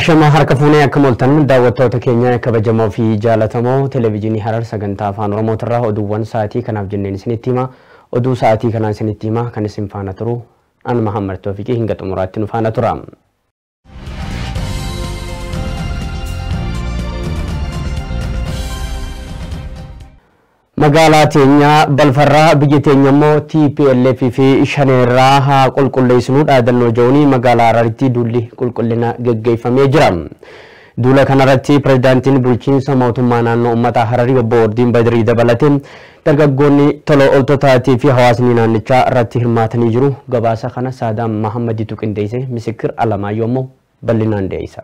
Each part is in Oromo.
Shaashama harka fuunee akka mooltan daawwattoota keenya kabajamoo fi jaallatamoo televezyiinii harar sagantaa afaan oromootirraa oduuwwan sa'aatii kanaaf jenneen isinitti hima. Oduu sa'aatii kanaan isinitti hima kan isin faana turu. An Mahammad Toofiqii hin gaxumuraatti nu faana tura. magaalaa teenya balfarraa biyya teenya immoo TPLF fi shaneerraa haa qulqulleessinu dhaadannoo magaalaa Hararitti duulli qulqullina geggeeffamee jira. Duula kanarratti pireezidaantiin bulchiinsa mootummaa naannoo uummata Hararii obbo Ordiin Badirii dabalatee dargaggoonni tola ooltotaatii fi hawaasni naannichaa irratti hirmaatanii jiru. Gabaasa kana Saadaam Mahaammadiitu qindeesse. Misikir yoo immoo bal'inaan dee'isa.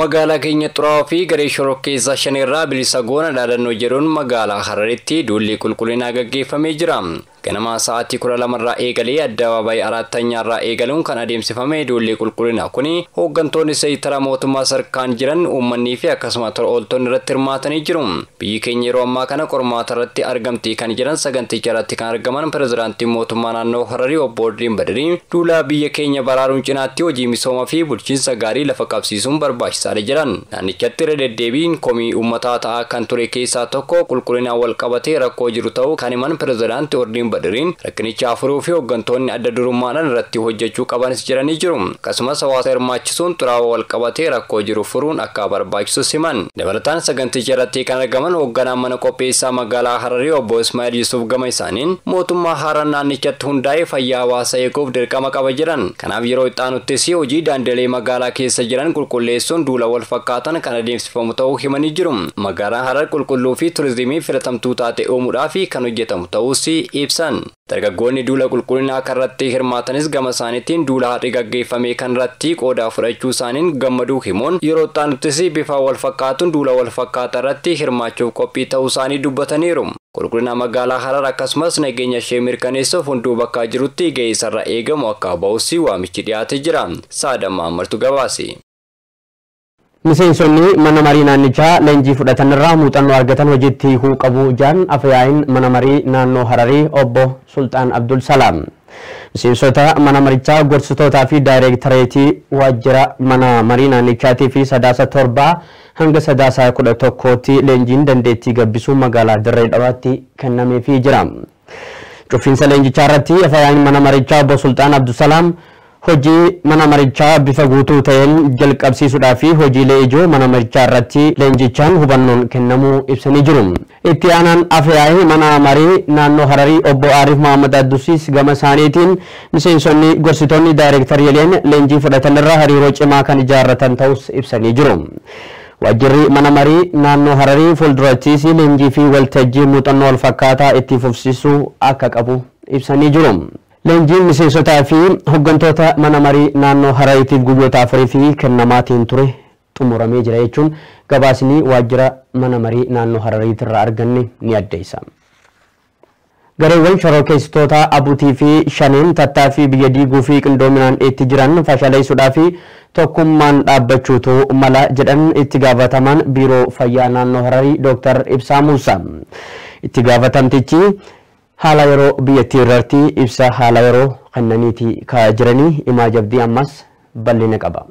Magaalaa keenya xuraa'oo fi garee shorokkeessaa shanirraa bilisa goona dhaadannoo jedhuun magaalaa hararitti duulli qulqullinaa gaggeeffamee jira. Ganama sa'aatii lama lamarraa eegalee addabaabaayii irraa eegaluun kan adeemsifame duulli qulqullinaa kun hooggantoonni seektara mootummaa sarkaan jiran uummanni fi akkasuma tola ooltonni irratti hirmaatanii jiru. biyya keenya yeroo ammaa kana qormaata irratti argamtii kan jiran saganticha irratti kan argaman pirezidaantiin mootummaa naannoo Hararii obbo Diin duulaa biyya keenya baraaruun cinaatti hojii fi bulchiinsa gaarii lafa qabsiisuun dhiyeessaa jiran naannichatti irra deddeebiin komii uummataa ta'aa kan ture keessaa tokko qulqullinaan wal qabatee rakkoo jiru ta'uu kan himan pirezidaantii ordiin badiriin rakkinicha afurii fi hooggantoonni adda durummaadhaan irratti hojjechuu qabanis jiranii jiru akkasumas hawaasa hirmaachisuun xuraawaa wal qabatee rakkoo jiru furuun akka barbaachisu siman. dabalataan saganticha irratti kan argaman hoogganaa mana qopheessaa magaalaa hararii obbo ismaa'eel yusuf gama isaaniin mootummaa haaraan naannichatti hundaa'ee fayyaa hawaasa eeguuf dirqama qaba jiran kanaaf yeroo ixaanutti hojii daandilee magaalaa keessa jiran qulqulleessuun duula walfakkaatan kan adeemsifamu ta'uu himanii jiru. magaalaa Harar qulqulluu fi turizimii filatamtuu taate uumuudhaaf kan hojjetamu ta'uus ibsan. Dargaggoonni duula qulqullinaa kanarratti hirmaatanis gama isaaniitiin duula har'i kan irratti qoodaa fudhachuu isaaniin gammaduu himuun yeroo xaanuttis bifaa walfakkaatuun duula walfakkaata irratti hirmaachuuf qophii ta'uu isaanii dubbataniiru. Qulqullina magaalaa Harar akkasumas nageenya ishee mirkaneessuuf hunduu bakka jirutti ga'ee eegamu akka ba'uus waamichi dhiyaate jira. Miseensonni mana marii naannichaa leenjii fudhatanirraa muuxannoo argatan hojiitti hiikuu qabu jaan afyaa'iin mana marii naannoo Hararii obbo Sultaan Abdul Miseensota mana marichaa gorsitootaa fi daayireektareetii waajjira mana marii naannichaatii fi sadaasa torbaa hanga sadaasa kudha tokkootti leenjiin dandeettii gabbisuu magaalaa Dirree Dhawaatti kennameefii jira. Cufiinsa leenjichaa irratti afyaa'iin mana marichaa obbo Sultaan Abdul hojii mana marichaa bifa guutuu ta'een jalqabsiisuudhaa fi hojiilee ijoo mana marichaa irratti leenjichaan hubannoon kennamuu ibsanii jiru. Itti aanaan afyaayi mana marii naannoo Hararii obbo Arif Mahammad Addusiis gama isaaniitiin miseensonni gorsitoonni daayirektariyeen leenjii fudhatan irra hariiroo cimaa kan ijaarratan ta'us ibsanii jiru. Waajjirri mana marii naannoo Hararii fuuldurattiis leenjii fi waltajjii muuxannoo wal fakkaataa itti fufsiisu akka qabu ibsanii jiru. Leenjiin miseensotaa fi hoggantoota mana marii naannoo harariitiif guyyoota afurii fi kennamaatiin ture xumuramee jira jechuun gabaasni waajjira mana marii naannoo Harariitirraa arganne ni addeessa. gareewwan shorookeessitoota abuutii fi shaniin tattaaffii biyya diiguu fi qindoominaan itti jiran fashaleessuudhaa fi tokkummaan dhaabbachuutu mala jedhan itti gaafataman biiroo fayyaa naannoo hararii dooktar Ibsaa Muusaa. Itti gaafatamtichi haala yeroo biyyattii irratti ibsa haala yeroo kennaniiti ka'aa jiranii imaajabdi jabdii ammas bal'ina qaba.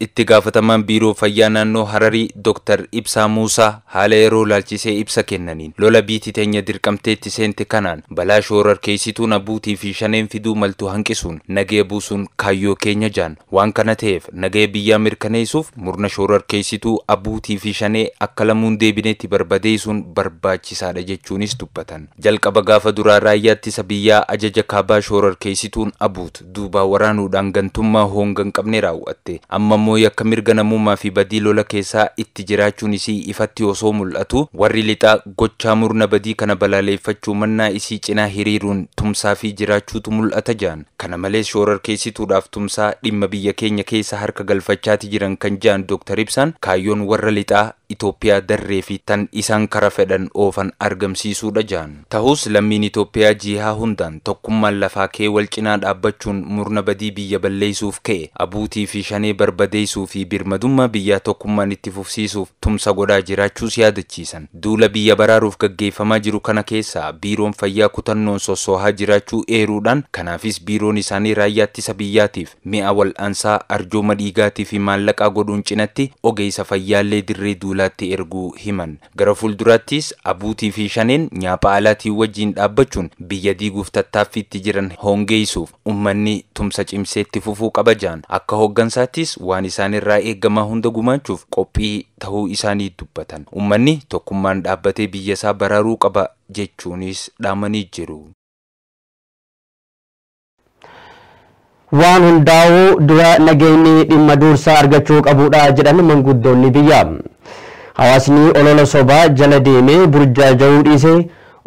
itti gaafatamaan biiroo fayyaa naannoo hararii dooktar ibsaa muusaa haala yeroo laalchisee ibsa kennaniin lola biiti teenya dirqamteetti seenti seente kanaan balaa shoorar keessituun abuutii fi shaneen fiduu maltu hanqisuun nagee buusuun kaayyoo keenya jaan waan kana ta'eef nagee biyyaa mirkaneessuuf murna shoorar keessituu abuutii fi shanee akka lamuun deebineetti barbadeessuun barbaachisaadha jechuunis dubbatan jalqaba gaafa duraa raayyaa ittisa biyyaa ajaja kaabaa shoorar keessituun abuut duubaa waraanuudhaan gantummaa hoonga qabne immoo yakka mirga namummaa fi badii lola keessaa itti jiraachuun isii ifatti osoo mul'atu warri lixaa gochaa murna badii kana balaaleffachuu mannaa isii cinaa hiriiruun tumsaa fi jiraachuutu mul'ata jaan kana malees keessituudhaaf tumsaa dhimma biyya keenya keessa harka galfachaati jiran kan jaan Dr. Ibsaan kaayyoon warra lixaa Itoophiyaa darree fi tan isaan kara fedhan oofan argamsiisuudha jaan. Ta'us lammiin Itoophiyaa jihaa hundaan tokkummaan lafaa kee wal cinaa dhaabbachuun murna badii biyya balleessuuf ka'e abuutii fi shanee barbadeessuu fi birmadummaa biyyaa tokkummaan itti fufsiisuuf tumsa godhaa jiraachuus yaadachiisan. Duula biyya baraaruuf gaggeeffamaa jiru kana keessaa biiroon fayyaa kutannoon sossohaa jiraachuu eeruudhaan kanaafis biiroon isaanii raayyaa ittisa biyyaatiif mi'a wal'aansaa arjooma dhiigaatii fi maallaqaa godhuun cinatti ogeessa fayyaallee Tuulaatti erguu himan. Gara fuulduraattis abuutii fi shaneen nyaapha alaatii wajjiin dhaabbachuun biyya diiguuf tattaaffiitti jiran hongeessuuf uummanni tumsa cimseetti fufuu qaba jahan akka hooggansaattis waan isaan irraa eegamaa hunda gumaachuuf qophii ta'uu isaanii dubbatan. Uummanni tokkummaan dhaabbatee biyya isaa baraaruu qaba jechuunis dhaamanii jiru. waan hundaa'uu dura nageenni dhimma dursaa argachuu qabudha jedhan manguddoonni biyyaa. Hawaasni olola sobaa jala deemee burjaaja'uu dhiise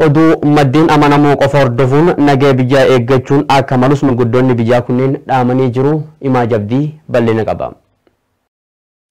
oduu maddeen amanamuu qofa hordofuun nagaa biyyaa eeggachuun akka malus maanguddoonni biyyaa kunneen dhaamanii jiru imaa jabdii bal'ina qaba.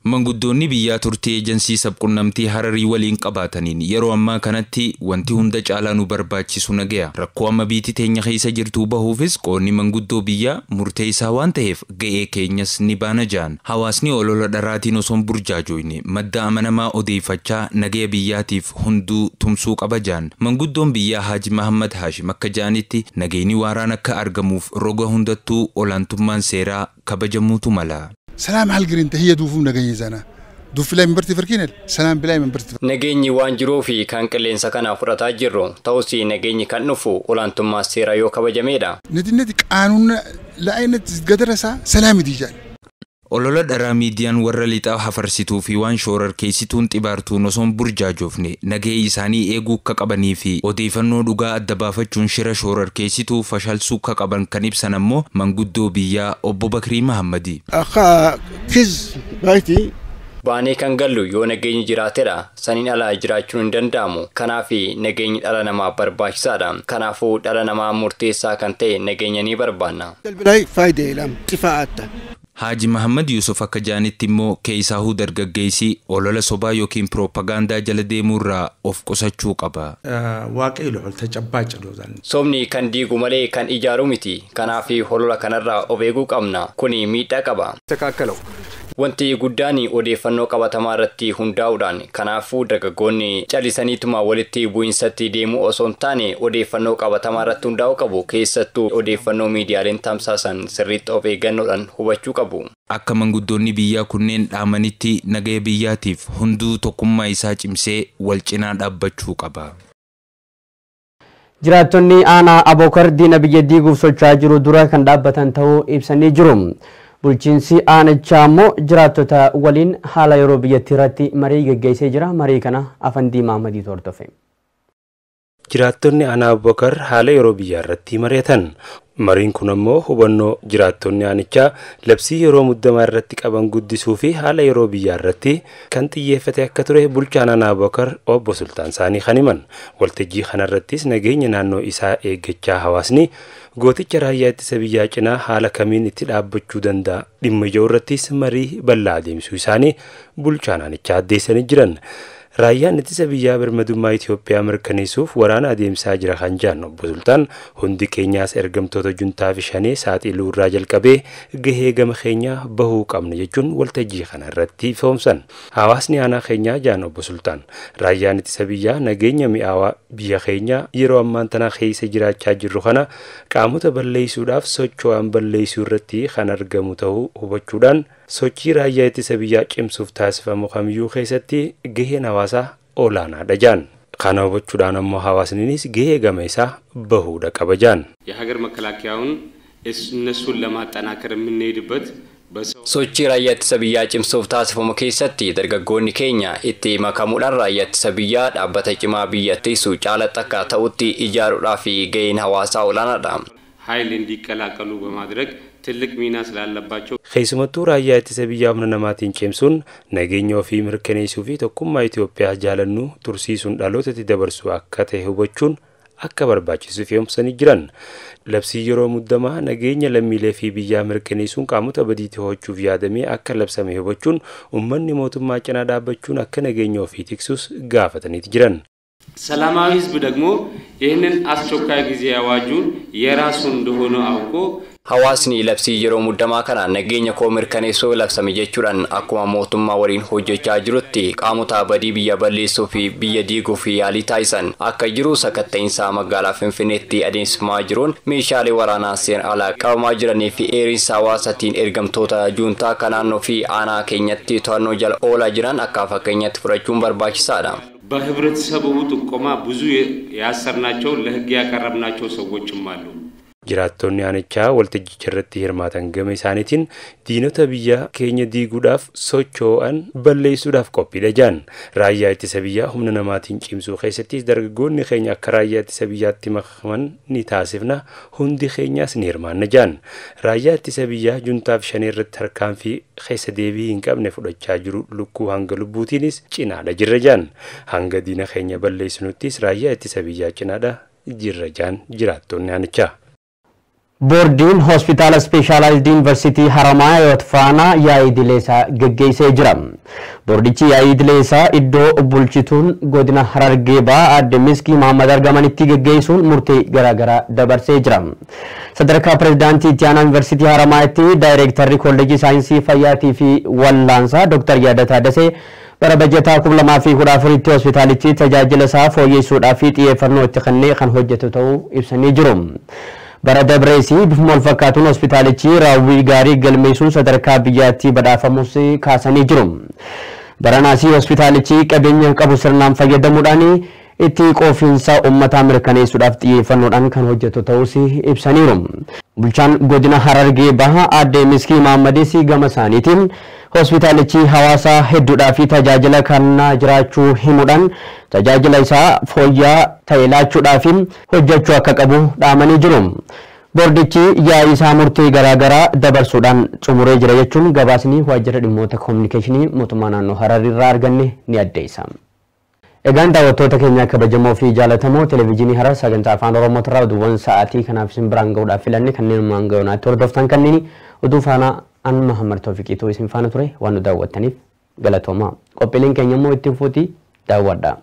Manguddoonni biyyaa turtii ejansii sabqunnamtii hararii waliin qabaataniin yeroo ammaa kanatti wanti hunda caalaa nu barbaachisu nagaya. Rakkoo ama biiti teenya keessa jirtu bahuufis qoonni manguddoo biyyaa murtee isaa waan ta'eef ga'ee keenyas ni baana jaan. Hawaasni olola dharaatiin osoon burjaajooyne madda amanamaa odeeffachaa nagaya biyyaatiif hunduu tumsuu qaba jaan. Manguddoon biyyaa Haaji Mahammad Haashim akka ja'anitti nageenyi waaraan akka argamuuf roga hundattuu olaantummaan seeraa kabajamuutu mala. Salaam hal giriin tahiyya duufuu nageenyi sana. Duuffi laa minbarti farkiinal sanaan bilaa minbarti. Nageenyi waan jiruu fi kan qilleensa kanaa fudhataa jirru ta'us nageenyi kan dhufu olaantummaa seeraa yoo kabajamedha. Nati nati qaanuun laa'ee nati gadara isaa salaamiti jaal. Olola dharaa miidiyaan warra lixaa hafarsituu fi waan shoorarkeessituun xibaartuun osoon burjaajoofne nagahee isaanii eeguu akka qabanii fi odeeffannoo dhugaa adda baafachuun shira shoorarkeessituu fashalsuu akka qaban kan ibsan ammoo manguddoo biyyaa obbo bakrii Mahammadi. Baanee kan gallu yoo nageenyi jiraatedha. Saniin alaa jiraachuun hin danda'amu. Kanaaf nageenyi dhala namaa barbaachisaadha. Kanaafuu dhala namaa murteessaa kan ta'e nageenya ni barbaanna. Haaji Mahammad Yusuf akka jaanitti immoo keessaahuu dargaggeessii olola sobaa yookiin piroopagaandaa jala deemuurraa of qusachuu qaba. Sobni kan diigu malee kan ijaaru miti. Kanaaf olola kanarraa of eeguu qabna. Kuni miidhaa qaba. wanti guddaan odeeffannoo qabatamaa irratti hundaa'uudhaan kanaafuu dargaggoonni calisaniituma walitti bu'insatti deemuu osoo hin taane odeeffannoo qabatamaa irratti hundaa'uu qabu keessattuu odeeffannoo miidiyaaleen tamsaasan sirriitti of eeggannoodhaan hubachuu qabu. Akka manguddoonni biyyaa kunneen dhaamanitti nagaya biyyaatiif hunduu tokkummaa isaa cimsee wal cinaa dhaabbachuu qaba. Jiraattonni aanaa Abookar diina biyya diiguuf socho'aa jiru dura kan dhaabbatan ta'uu ibsanii jiru. Bulchiinsi aanichaa immoo jiraattota waliin haala yeroo biyyattii irratti marii gaggeessee jira. Marii kana afaan diimaa madii hordofeera. jiraattonni anaa Abubakar haala yeroo biyyaa irratti mari'atan. Mariin kun ammoo hubannoo jiraattonni aanichaa labsii yeroo muddamaa irratti qaban guddisuu fi haala yeroo biyyaa irratti kan xiyyeeffate akka ture bulchaan anaa Abubakar obbo Sultaan isaanii kan himan. Waltajjii kanarrattis nageenya naannoo isaa eeggachaa hawaasni gooticha raayyaa ittisa biyyaa cinaa haala kamiin itti dhaabbachuu danda'a dhimma ijoo irrattis marii bal'aa adeemsuu isaanii bulchaan aanichaa addeessanii jiran. Raayyaan ittisa biyyaa birmadummaa Itoophiyaa mirkaneessuuf waraana adeemsaa jira kan jaan obbo Sultaan hundi keenyaas ergamtoota juntaa fi shanee saaxiluu irraa jalqabee gahee gama keenyaa bahuu qabna jechuun waltajjii kana irratti ifoomsan. Hawaasni aanaa keenyaa jaan obbo Sultaan raayyaan ittisa biyyaa nageenya mi'aawaa biyya keenyaa yeroo ammaan tana keessa jiraachaa jirru kana qaamota balleessuudhaaf socho'an balleessuu irratti kan argamu ta'uu hubachuudhaan sochii raayyaa ittisa biyyaa cimsuuf taasifamu kamiyyuu keessatti gaheen hawaasaa olaanaadha jaan kana hubachuudhaan ammoo hawaasninis gahee gama isaa bahuudha qaba jaan የሀገር መከላከያውን እነሱን ለማጠናከር የምንሄድበት Sochii raayyaa ittisa biyyaa cimsuuf taasifamu keessatti dargaggoonni keenya itti makamuudhaan raayyaa ittisa biyyaa dhaabbata cimaa biyyattiisu caala akka ta'utti ijaaruudhaaf gaheen hawaasaa olaanaadha. Haayil indiqalaaqalu bamadirag ትልቅ ሚና ስላለባቸው ከስመቱ ራያ የተሰብያ ምንነማቲን ጭምሱን ነገኘ ፊ ምርከኔሱ ፊ ተኩማ ኢትዮጵያ ጃለኑ ቱርሲሱን ዳሎተት ደበርሱ አካተ ህቦቹን አካ በርባችሱ ፊምሰን ይጅረን ለብሲ የሮ ሙደማ ነገኘ ለሚሌ ፊ ብያ ምርከኔሱን ቃሙተ በዲትሆቹ ቪያደሜ አካ ለብሰም ህቦቹን ኡመን ሞቱማ ጭና ዳበቹን አካ ፊ ቲክሱስ ጋፈተኔት ጅረን ሰላማዊ ህዝብ ደግሞ ይህንን አስቸኳይ ጊዜ አዋጁን የራሱ እንደሆነ አውቆ Hawaasni labsii yeroo muddamaa kana nageenya koo mirkaneessoo labsame jechuudhaan akkuma mootummaa waliin hojjechaa jirutti qaamota badii biyya balleessuu fi biyya diiguu fi yaalii taasisan akka jiru sakatta'insa magaalaa Finfinneetti adeemsifamaa jiruun meeshaalee waraanaa seen alaa qabamaa jiranii fi eerisa hawaasaatiin ergamtoota juuntaa naannoo fi aanaa keenyatti to'annoo jala oolaa jiran akka fakkeenyatti fudhachuun barbaachisaadha. Jiraattonni aanichaa waltajjicha irratti hirmaatan gama isaaniitiin diinota biyya keenya diiguudhaaf socho'an balleessuudhaaf qophiidha jaan. Raayyaa ittisa biyyaa humna namaatiin cimsuu keessattis dargaggoonni keenya akka raayyaa ittisa biyyaatti makaman ni taasifna hundi keenyaas ni hirmaanna jaan. Raayyaa ittisa biyyaa juntaaf shanii irratti harkaanfii keessa deebii hin qabne fudhachaa jiru lukkuu hanga lubbuutiinis cinaadha jirra jaan. Hanga diina keenya balleessinuttis raayyaa ittisa biyyaa cinaadha jirra jaan jiraattonni aanicha. boordiin hospitaala ispeeshaalaayizd yuunivarsiitii haramayaa yootfaanaa yaa'idilee isaa geggeessee jira. boordichi yaa'idilee isaa iddoo bulchituun godina harargee ba'a aadde miskii mahammad argamanitti geggeessuun murtee garaagaraa dabarsee jira. sadarkaa pirezidaantii itti-aanaa yuunivarsiitii itti daayireektarri kolleejii saayinsii fayyaatii fi wallaansaa dooktar yaadataa dasee bara bajataa 2014 hospitaalitti tajaajila isaa fooyyessuudhaa fi xiyyeeffannoo itti kennee kan hojjetu ta'uu ibsanii jiru. Bara Dabreesii bifuma wal fakkaatuun hospitaalichi raawwii gaarii galmeessuun sadarkaa biyyaatti badhaafamus kaasanii jiru. Baranaasii hospitaalichi qabeenya qabu sirnaan fayyadamuudhaan itti qofiinsa uummataa mirkaneessuudhaaf xiyyeeffannoodhaan kan hojjetu ta'us ibsaniiru. Bulchaan godina Harargee Bahaa Aadde Miskii Maammadis gama isaaniitiin hospitaalichi hawaasa hedduudhaaf tajaajila kennaa jiraachuu himuudhaan tajaajila isaa fooyya'aa ta'e laachuudhaaf hojjechuu akka qabu dhaamanii jiru. Boordichi yaa'ii isaa murtii garaagaraa dabarsuudhaan cumuree jira jechuun gabaasni waajjira dhimmoota koominikeeshinii mootummaa naannoo Hararii irraa arganne ni addeessa. Egaan daawwattoota keenya akka bajamoo fi jaallatamoo televezyiinii harar sagantaa afaan oromootu irraa uduuwwan sa'aatii kanaaf isin biraan ga'uudhaaf filanne kanneen uumaan ga'uunaatti hordoftan kanneen oduu faanaa an mahammar toofiqiitu isin faana ture waan nu daawwattaniif galatooma qophiileen keenya immoo ittiin fuutii daawwadha.